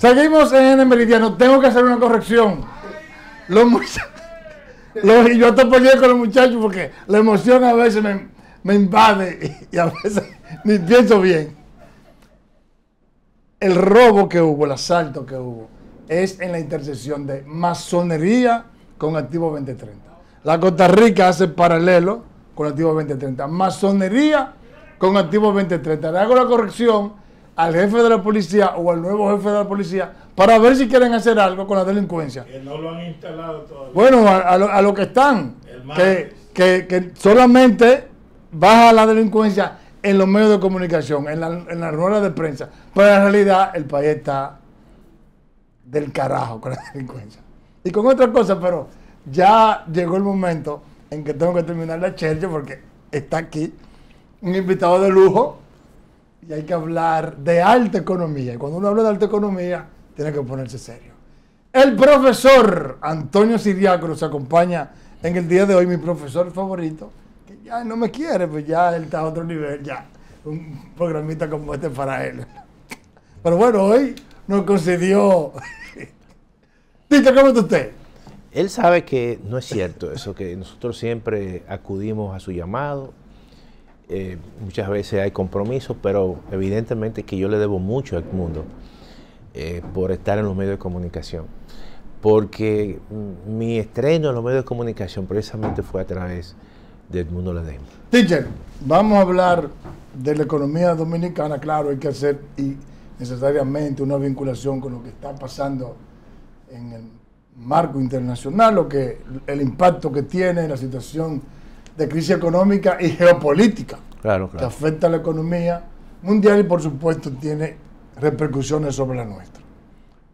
Seguimos en el Meridiano. Tengo que hacer una corrección. Los yo estoy peleando con los muchachos porque la emoción a veces me, invade y, a veces ni pienso bien. El robo que hubo, el asalto que hubo, es en la intersección de masonería con activo 2030. La Costa Rica hace paralelo con activo 2030. Masonería con activo 2030. Le hago la corrección al jefe de la policía o al nuevo jefe de la policía para ver si quieren hacer algo con la delincuencia. Que no lo han instalado todavía. Bueno, a, lo, que están, que, que, solamente baja la delincuencia en los medios de comunicación, en, la, en las ruedas de prensa. Pero en realidad el país está del carajo con la delincuencia. Y con otra cosa, pero ya llegó el momento en que tengo que terminar la charla porque está aquí un invitado de lujo y hay que hablar de alta economía. Y cuando uno habla de alta economía, tiene que ponerse serio. El profesor Antonio Siriaco nos acompaña en el día de hoy, mi profesor favorito, que ya no me quiere, pues ya él está a otro nivel, ya. Un programita como este para él. Pero bueno, hoy nos concedió. Dito ¿cómo está usted? Él sabe que no es cierto eso, que nosotros siempre acudimos a su llamado, eh, muchas veces hay compromisos, pero evidentemente que yo le debo mucho al mundo eh, por estar en los medios de comunicación. Porque mm, mi estreno en los medios de comunicación precisamente fue a través del mundo la Teacher, vamos a hablar de la economía dominicana, claro, hay que hacer y necesariamente una vinculación con lo que está pasando en el marco internacional, lo que el impacto que tiene en la situación de crisis económica y geopolítica que afecta a la economía mundial y por supuesto tiene repercusiones sobre la nuestra.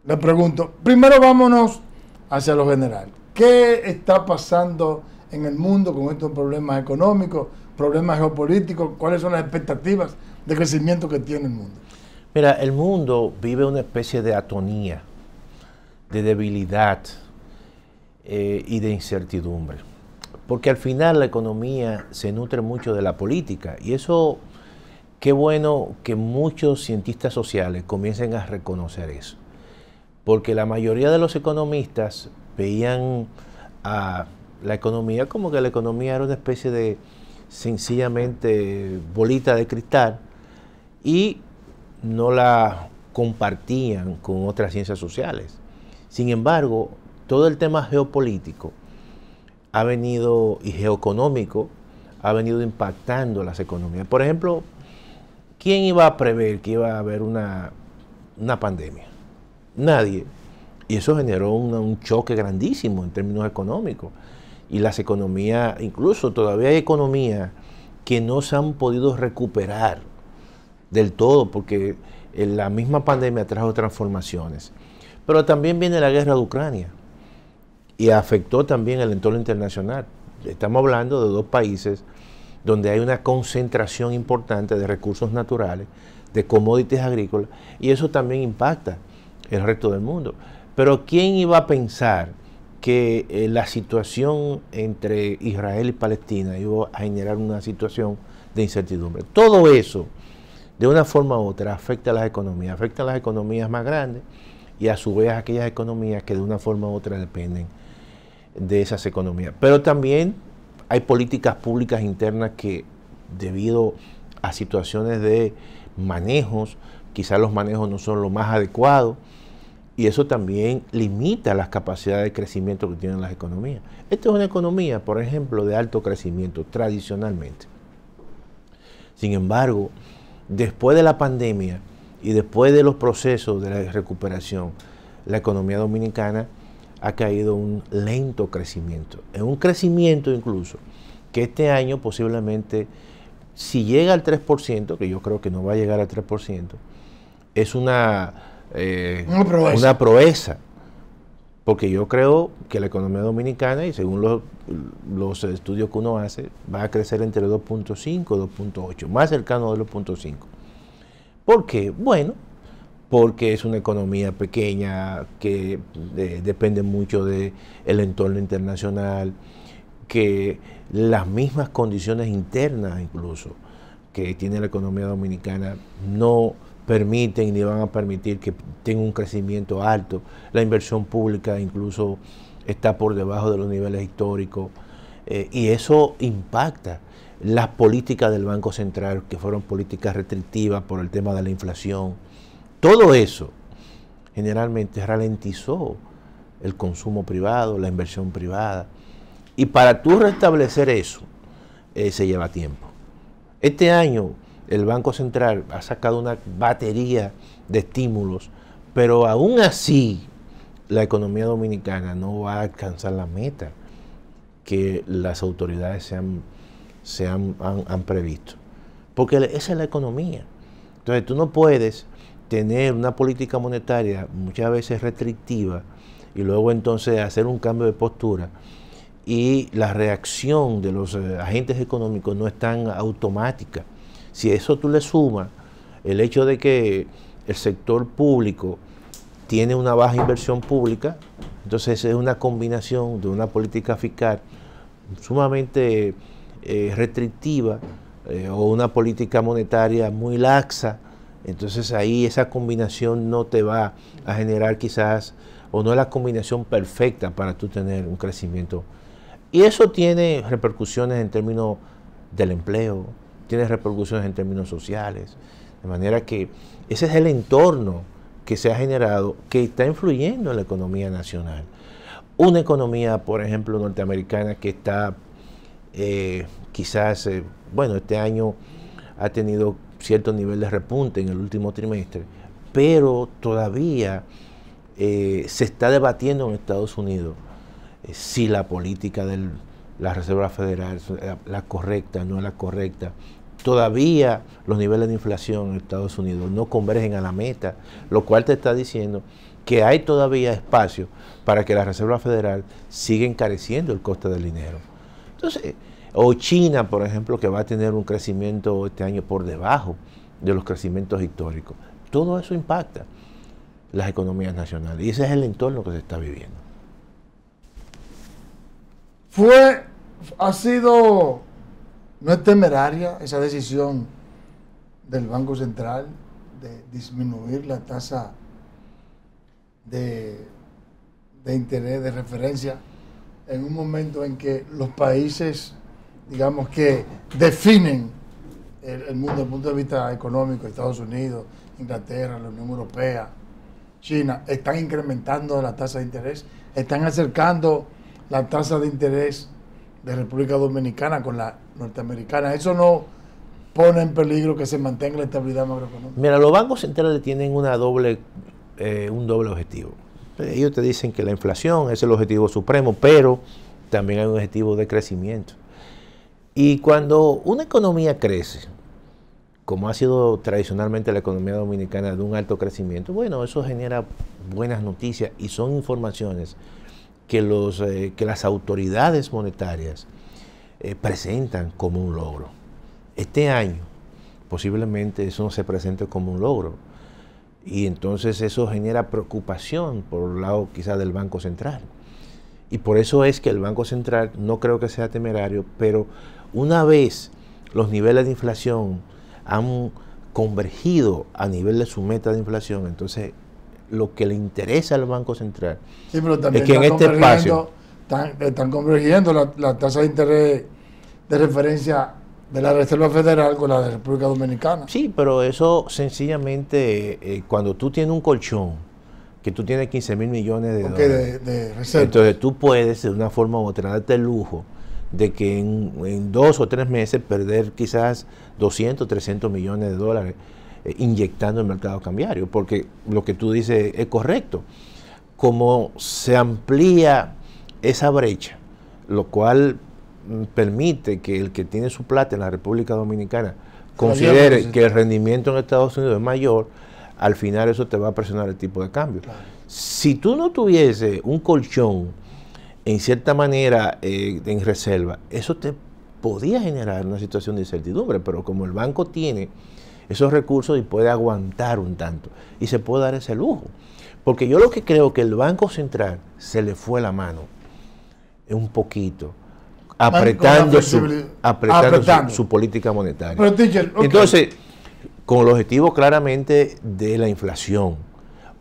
Le pregunto, primero vámonos hacia lo general. ¿Qué está pasando en el mundo con estos problemas económicos, problemas geopolíticos? ¿Cuáles son las expectativas de crecimiento que tiene el mundo? Mira, el mundo vive una especie de atonía, de debilidad eh, y de incertidumbre porque al final la economía se nutre mucho de la política y eso, qué bueno que muchos cientistas sociales comiencen a reconocer eso, porque la mayoría de los economistas veían a la economía como que la economía era una especie de sencillamente bolita de cristal y no la compartían con otras ciencias sociales. Sin embargo, todo el tema geopolítico, ha venido, y geoeconómico, ha venido impactando las economías. Por ejemplo, ¿quién iba a prever que iba a haber una, pandemia? Nadie. Y eso generó un choque grandísimo en términos económicos. Y las economías, incluso todavía hay economías que no se han podido recuperar del todo, porque la misma pandemia trajo transformaciones. Pero también viene la guerra de Ucrania y afectó también el entorno internacional. Estamos hablando de dos países donde hay una concentración importante de recursos naturales, de commodities agrícolas, y eso también impacta el resto del mundo. Pero ¿quién iba a pensar que eh, la situación entre Israel y Palestina iba a generar una situación de incertidumbre? Todo eso, de una forma u otra, afecta a las economías, afecta a las economías más grandes y a su vez a aquellas economías que de una forma u otra dependen de esas economías. Pero también hay políticas públicas internas que debido a situaciones de manejos, quizás los manejos no son lo más adecuados, y eso también limita las capacidades de crecimiento que tienen las economías. Esta es una economía, por ejemplo, de alto crecimiento tradicionalmente. Sin embargo, después de la pandemia y después de los procesos de la recuperación, la economía dominicana ha caído un lento crecimiento. Es un crecimiento incluso que este año posiblemente, si llega al 3%, que yo creo que no va a llegar al 3%, es una, eh, una, proeza. Porque yo creo que la economía dominicana, y según los, estudios que uno hace, va a crecer entre 2.5 y 2.8, más cercano a 2.5. ¿Por qué? Bueno, porque es una economía pequeña que depende mucho del entorno internacional, que las mismas condiciones internas incluso que tiene la economía dominicana no permiten ni van a permitir que tenga un crecimiento alto. La inversión pública incluso está por debajo de los niveles históricos eh, y eso impacta las políticas del Banco Central, que fueron políticas restrictivas por el tema de la inflación todo eso generalmente ralentizó el consumo privado, la inversión privada. Y para tú restablecer eso, eh, se lleva tiempo. Este año el Banco Central ha sacado una batería de estímulos, pero aún así la economía dominicana no va a alcanzar la meta que las autoridades se han, han previsto. Porque esa es la economía. Entonces tú no puedes tener una política monetaria muchas veces restrictiva y luego entonces hacer un cambio de postura y la reacción de los eh, agentes económicos no es tan automática. Si eso tú le sumas el hecho de que el sector público tiene una baja inversión pública, entonces es una combinación de una política fiscal sumamente eh, restrictiva eh, o una política monetaria muy laxa, entonces ahí esa combinación no te va a generar quizás, o no es la combinación perfecta para tú tener un crecimiento. Y eso tiene repercusiones en términos del empleo, tiene repercusiones en términos sociales. De manera que ese es el entorno que se ha generado, que está influyendo en la economía nacional. Una economía, por ejemplo, norteamericana que está eh, quizás, eh, bueno, este año ha tenido cierto nivel de repunte en el último trimestre, pero todavía eh, se está debatiendo en Estados Unidos eh, si la política de la Reserva Federal es la, correcta o no es la correcta. Todavía los niveles de inflación en Estados Unidos no convergen a la meta, lo cual te está diciendo que hay todavía espacio para que la Reserva Federal siga encareciendo el coste del dinero. Entonces, o China, por ejemplo, que va a tener un crecimiento este año por debajo de los crecimientos históricos. Todo eso impacta las economías nacionales y ese es el entorno que se está viviendo. Fue, ha sido, no es temeraria esa decisión del Banco Central de disminuir la tasa de, de interés de referencia en un momento en que los países digamos, que definen el, mundo desde el punto de vista económico, Estados Unidos, Inglaterra, la Unión Europea, China, están incrementando la tasa de interés, están acercando la tasa de interés de República Dominicana con la norteamericana. Eso no pone en peligro que se mantenga la estabilidad macroeconómica. Mira, los bancos centrales tienen una doble, eh, un doble objetivo. Ellos te dicen que la inflación es el objetivo supremo, pero también hay un objetivo de crecimiento. Y cuando una economía crece, como ha sido tradicionalmente la economía dominicana de un alto crecimiento, bueno, eso genera buenas noticias y son informaciones que, los, eh, que las autoridades monetarias eh, presentan como un logro. Este año posiblemente eso no se presente como un logro y entonces eso genera preocupación por el lado quizá del Banco Central. Y por eso es que el Banco Central no creo que sea temerario, pero una vez los niveles de inflación han convergido a nivel de su meta de inflación, entonces lo que le interesa al Banco Central es que en este espacio... Están, convergiendo la, la tasa de interés de referencia de la Reserva Federal con la de República Dominicana. Sí, pero eso sencillamente, eh, cuando tú tienes un colchón, que tú tienes 15 mil millones de entonces tú puedes de una forma u otra darte el lujo de que en, dos o tres meses perder quizás 200, 300 millones de dólares eh, inyectando el mercado cambiario, porque lo que tú dices es correcto. Como se amplía esa brecha, lo cual mm, permite que el que tiene su plata en la República Dominicana considere que el rendimiento en Estados Unidos es mayor, al final eso te va a presionar el tipo de cambio. Si tú no tuviese un colchón, en cierta manera eh, en reserva, eso te podía generar una situación de incertidumbre, pero como el banco tiene esos recursos y puede aguantar un tanto, y se puede dar ese lujo. Porque yo lo que creo que el Banco Central se le fue la mano un poquito, apretando, su, apretando, Su, política monetaria. Entonces, con el objetivo claramente de la inflación.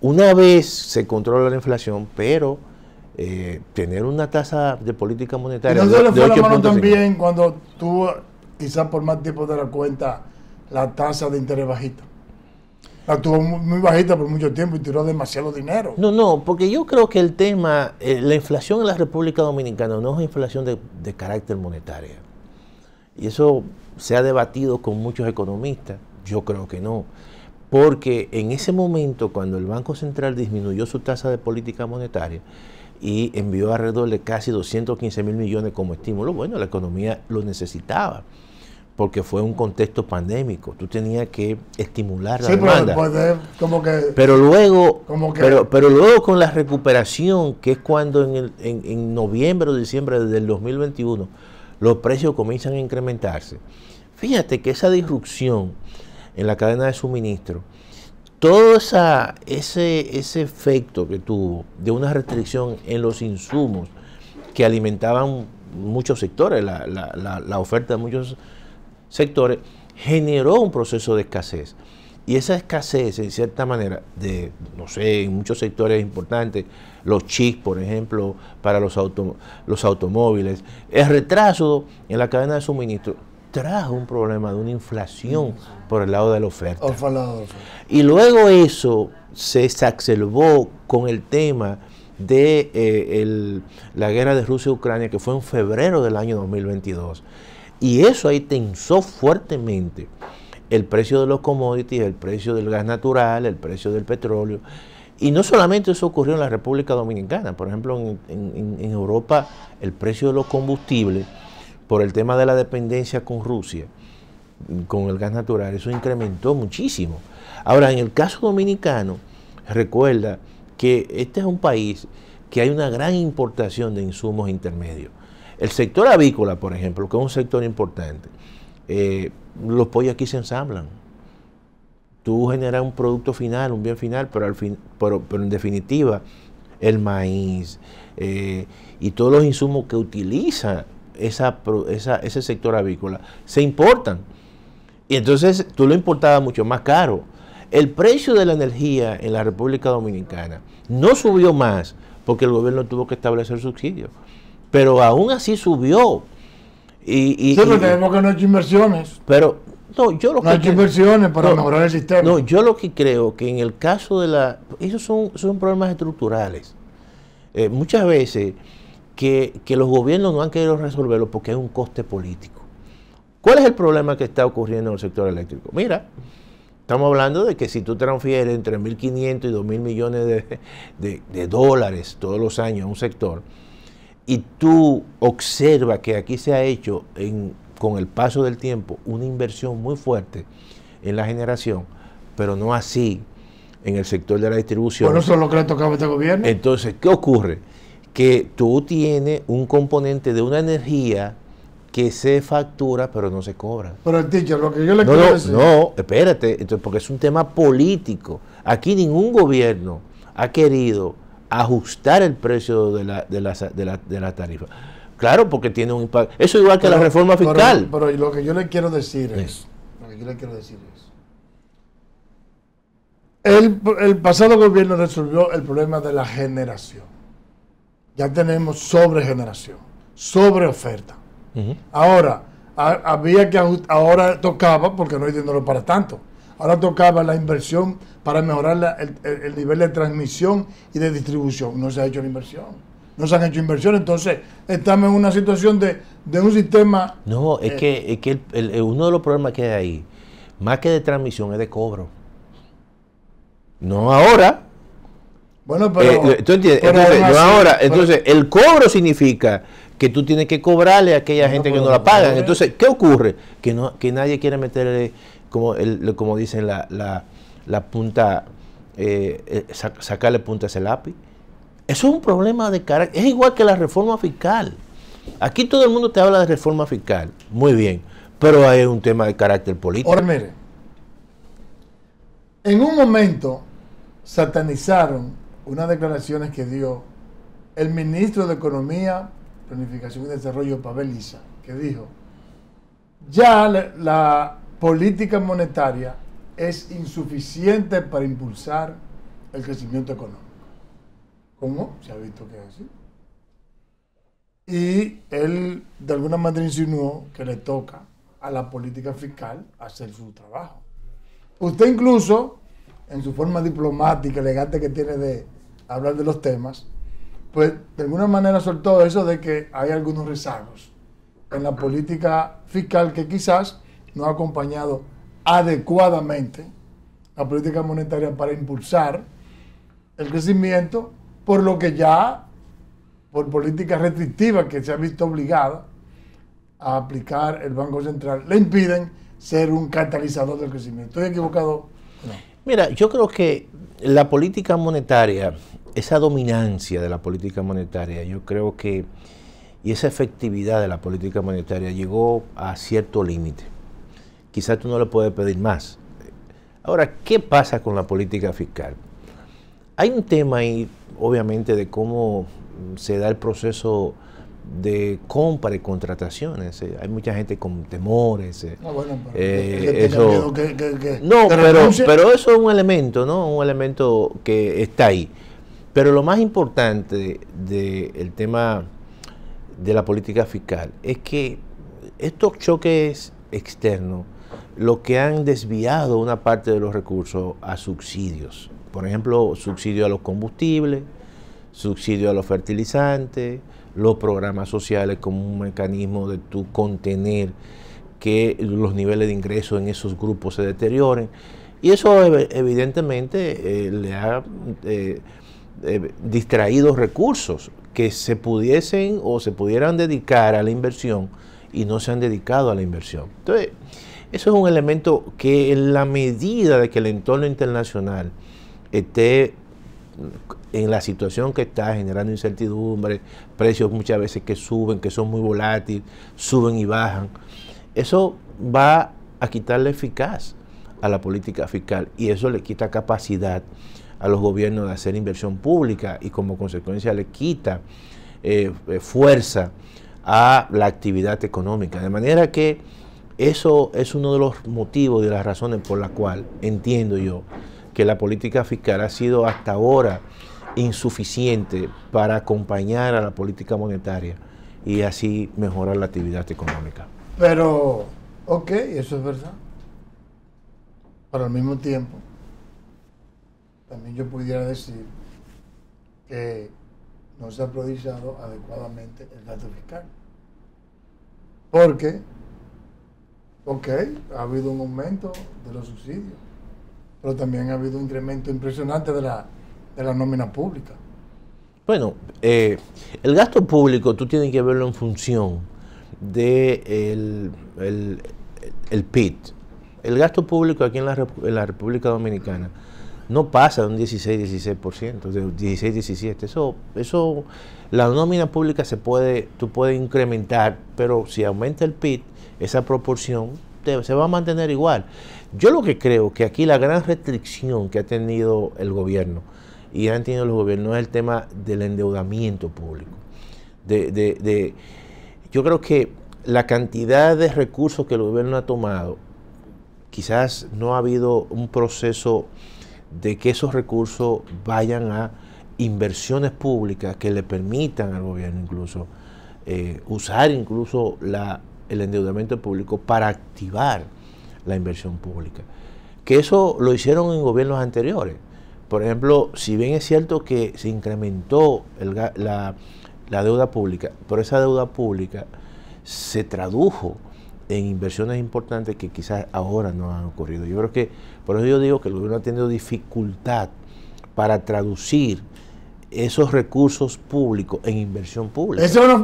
Una vez se controla la inflación, pero eh, tener una tasa de política monetaria. Y no se le fue la mano también cuando tuvo, quizás por más tiempo de la cuenta, la tasa de interés bajita. La tuvo muy, bajita por mucho tiempo y tiró demasiado dinero. No, no, porque yo creo que el tema, eh, la inflación en la República Dominicana no es inflación de, de carácter monetario. Y eso se ha debatido con muchos economistas. Yo creo que no. Porque en ese momento, cuando el Banco Central disminuyó su tasa de política monetaria, y envió alrededor de casi 215 mil millones como estímulo. Bueno, la economía lo necesitaba porque fue un contexto pandémico. Tú tenías que estimular la sí, Pero, como que, pero luego, como pero, pero luego con la recuperación, que es cuando en, en, en noviembre o diciembre del 2021 los precios comienzan a incrementarse. Fíjate que esa disrupción en la cadena de suministro todo ese, efecto que tuvo de una restricción en los insumos que alimentaban muchos sectores, la, oferta de muchos sectores, generó un proceso de escasez. Y esa escasez, en cierta manera, de, no sé, en muchos sectores importantes, los chips, por ejemplo, para los, los automóviles, el retraso en la cadena de suministro, trajo un problema de una inflación por el lado de la oferta. Y luego eso se exacerbó con el tema de eh, la guerra de Rusia Ucrania, que fue en febrero del año 2022. Y eso ahí tensó fuertemente el precio de los commodities, el precio del gas natural, el precio del petróleo. Y no solamente eso ocurrió en la República Dominicana, por ejemplo, en Europa el precio de los combustibles por el tema de la dependencia con Rusia, con el gas natural, eso incrementó muchísimo. Ahora, en el caso dominicano, recuerda que este es un país que hay una gran importación de insumos intermedios. El sector avícola, por ejemplo, que es un sector importante, eh, los pollos aquí se ensamblan. Tú generas un producto final, un bien final, pero, al fin, pero, en definitiva, el maíz eh, y todos los insumos que utiliza esa, ese sector avícola se importan. Y entonces tú lo importabas mucho más caro. El precio de la energía en la República Dominicana no subió más porque el gobierno tuvo que establecer subsidios. Pero aún así subió. Y, y, tenemos que no hecho inversiones. Pero no, yo lo que hay inversiones para mejorar el sistema. No, yo lo que creo que en el caso de la... Esos son, problemas estructurales. Eh, muchas veces que, los gobiernos no han querido resolverlo porque es un coste político. ¿Cuál es el problema que está ocurriendo en el sector eléctrico? Mira, estamos hablando de que si tú transfieres entre 1.500 y 2.000 millones de, dólares todos los años a un sector, y tú observas que aquí se ha hecho con el paso del tiempo una inversión muy fuerte en la generación, pero no así en el sector de la distribución. Bueno, pues eso es lo que le tocado a este gobierno. Entonces, ¿qué ocurre? que tú tienes un componente de una energía que se factura pero no se cobra. Pero teacher, lo que yo le quiero decir... No, espérate, porque es un tema político. Aquí ningún gobierno ha querido ajustar el precio de la, tarifa. Claro, porque tiene un impacto. Eso igual que la reforma fiscal. Pero, lo que yo le quiero decir es, lo que yo le quiero decir es, el pasado gobierno resolvió el problema de la generación ya tenemos sobregeneración, sobre oferta. Ahora, había que ahora tocaba, porque no hay dinero para tanto, ahora tocaba la inversión para mejorar el, nivel de transmisión y de distribución. No se ha hecho la inversión no se han hecho inversiones. Entonces, estamos en una situación de, un sistema. No, es eh, que, uno de los problemas que hay ahí, más que de transmisión, es de cobro. No ahora, bueno, pero. Eh, entonces, ahora, entonces, el cobro significa que tú tienes que cobrarle a aquella gente que no la paga eh. entonces, ¿qué ocurre? Que, no, que nadie quiere meterle, como, como dicen, la, punta, eh, sacarle punta a ese lápiz. Eso es un problema de carácter. Es igual que la reforma fiscal. Aquí todo el mundo te habla de reforma fiscal. Muy bien. Pero hay un tema de carácter político. Ahora mire, en un momento satanizaron unas declaraciones que dio el ministro de Economía, Planificación y Desarrollo, Pavel que dijo, ya la, política monetaria es insuficiente para impulsar el crecimiento económico. ¿Cómo? Se ha visto que es así. Y él de alguna manera insinuó que le toca a la política fiscal hacer su trabajo. Usted incluso, en su forma diplomática, elegante que tiene de, hablar de los temas, pues de alguna manera sobre todo eso de que hay algunos rezagos en la política fiscal que quizás no ha acompañado adecuadamente la política monetaria para impulsar el crecimiento, por lo que ya, por políticas restrictivas que se ha visto obligada a aplicar el Banco Central, le impiden ser un catalizador del crecimiento. ¿Estoy equivocado? Mira, yo creo que la política monetaria, esa dominancia de la política monetaria, yo creo que, y esa efectividad de la política monetaria llegó a cierto límite. Quizás tú no le puedes pedir más. Ahora, ¿qué pasa con la política fiscal? Hay un tema ahí, obviamente, de cómo se da el proceso de compra y contrataciones. Eh, hay mucha gente con temores. Eh, ah, pero eh, eso, pero, eso es un elemento, ¿no? Un elemento que está ahí. Pero lo más importante del tema de la política fiscal es que estos choques externos lo que han desviado una parte de los recursos a subsidios. Por ejemplo, subsidio a los combustibles, subsidio a los fertilizantes, los programas sociales como un mecanismo de tu contener que los niveles de ingresos en esos grupos se deterioren. Y eso evidentemente eh, le ha eh, eh, distraído recursos que se pudiesen o se pudieran dedicar a la inversión y no se han dedicado a la inversión. Entonces, eso es un elemento que en la medida de que el entorno internacional esté en la situación que está generando incertidumbre, precios muchas veces que suben, que son muy volátiles, suben y bajan. Eso va a quitarle eficaz a la política fiscal y eso le quita capacidad a los gobiernos de hacer inversión pública y como consecuencia le quita eh, eh, fuerza a la actividad económica. De manera que eso es uno de los motivos y de las razones por las cuales entiendo yo que la política fiscal ha sido hasta ahora insuficiente para acompañar a la política monetaria y así mejorar la actividad económica. Pero, ok, eso es verdad. Pero al mismo tiempo, también yo pudiera decir que no se ha aprovechado adecuadamente el dato fiscal. Porque, ok, ha habido un aumento de los subsidios, pero también ha habido un incremento impresionante de la, de la nómina pública. Bueno, eh, el gasto público tú tienes que verlo en función del de el, el, el PIB. El gasto público aquí en la, República Dominicana no pasa de un 16-16%, de 16-17%. Eso, eso, la nómina pública se puede, tú puedes incrementar, pero si aumenta el PIT esa proporción se va a mantener igual. Yo lo que creo que aquí la gran restricción que ha tenido el gobierno y han tenido los gobiernos es el tema del endeudamiento público. yo creo que la cantidad de recursos que el gobierno ha tomado, quizás no ha habido un proceso de que esos recursos vayan a inversiones públicas que le permitan al gobierno incluso eh, usar incluso el endeudamiento público para activar la inversión pública. Que eso lo hicieron en gobiernos anteriores. Por ejemplo, si bien es cierto que se incrementó la, deuda pública, pero esa deuda pública se tradujo en inversiones importantes que quizás ahora no han ocurrido. Yo creo que, por eso yo digo que el gobierno ha tenido dificultad para traducir esos recursos públicos en inversión pública. Esa es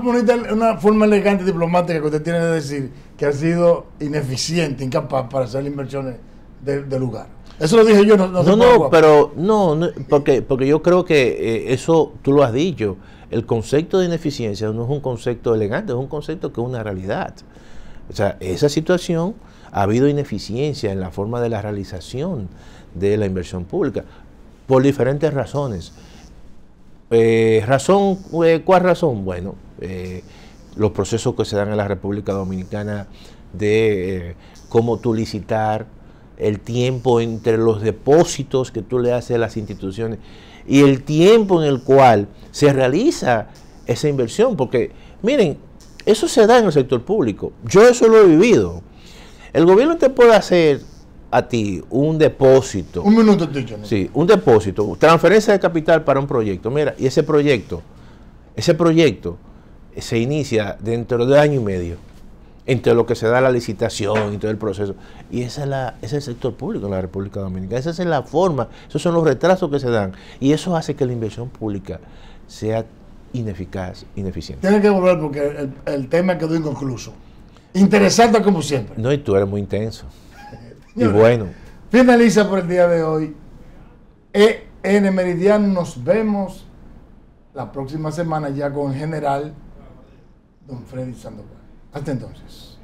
una, forma elegante diplomática que usted tiene de decir que ha sido ineficiente, incapaz para hacer inversiones de, lugar. Eso lo dije yo, no No, no, no pero no, porque, porque yo creo que eh, eso tú lo has dicho. El concepto de ineficiencia no es un concepto elegante, es un concepto que es una realidad. O sea, esa situación ha habido ineficiencia en la forma de la realización de la inversión pública por diferentes razones eh, razón, eh, ¿cuál razón? Bueno, eh, los procesos que se dan en la República Dominicana de cómo tú licitar, el tiempo entre los depósitos que tú le haces a las instituciones y el tiempo en el cual se realiza esa inversión, porque miren, eso se da en el sector público, yo eso lo he vivido. El gobierno te puede hacer a ti un depósito. Un minuto, de Sí, un depósito, transferencia de capital para un proyecto. Mira, y ese proyecto, ese proyecto se inicia dentro de año y medio, entre lo que se da la licitación y todo el proceso. Y esa es la, ese es el sector público de la República Dominicana. Esa es la forma, esos son los retrasos que se dan. Y eso hace que la inversión pública sea ineficaz, ineficiente. tiene que volver porque el, el tema quedó inconcluso. Interesante como siempre. No, y tú eres muy intenso. Y bueno. Finaliza por el día de hoy. EN Meridian, nos vemos la próxima semana ya con general don Freddy Sandoval. Hasta entonces.